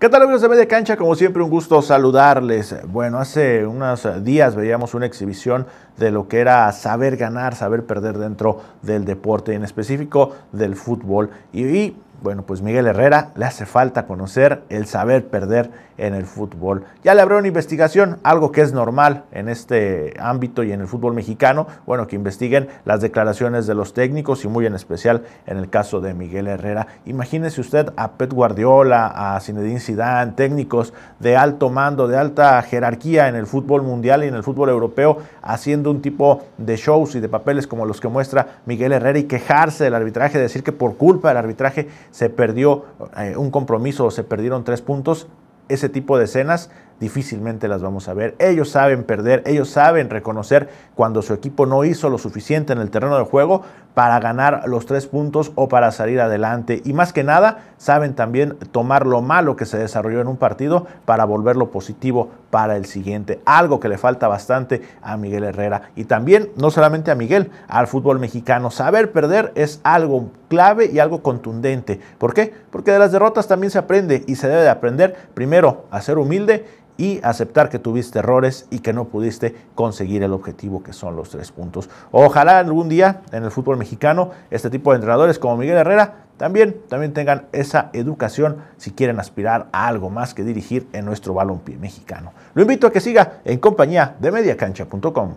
¿Qué tal amigos de Media Cancha? Como siempre un gusto saludarles. Bueno, hace unos días veíamos una exhibición de lo que era saber ganar, saber perder dentro del deporte, en específico del fútbol. y bueno, pues Miguel Herrera le hace falta conocer el saber perder en el fútbol. Ya le habrá una investigación, algo que es normal en este ámbito y en el fútbol mexicano. Bueno, que investiguen las declaraciones de los técnicos y muy en especial en el caso de Miguel Herrera. Imagínese usted a Pet Guardiola, a Zinedine Zidane, técnicos de alto mando, de alta jerarquía en el fútbol mundial y en el fútbol europeo, haciendo un tipo de shows y de papeles como los que muestra Miguel Herrera y quejarse del arbitraje, decir que por culpa del arbitraje se perdió eh, un compromiso o se perdieron tres puntos, ese tipo de escenas difícilmente las vamos a ver. Ellos saben perder, ellos saben reconocer cuando su equipo no hizo lo suficiente en el terreno de juego para ganar los tres puntos o para salir adelante. Y más que nada, saben también tomar lo malo que se desarrolló en un partido para volverlo positivo para el siguiente. Algo que le falta bastante a Miguel Herrera. Y también, no solamente a Miguel, al fútbol mexicano. Saber perder es algo clave y algo contundente. ¿Por qué? Porque de las derrotas también se aprende y se debe de aprender primero a ser humilde y aceptar que tuviste errores y que no pudiste conseguir el objetivo que son los tres puntos. Ojalá algún día en el fútbol mexicano este tipo de entrenadores como Miguel Herrera también, también tengan esa educación si quieren aspirar a algo más que dirigir en nuestro balompié mexicano. Lo invito a que siga en compañía de mediacancha.com.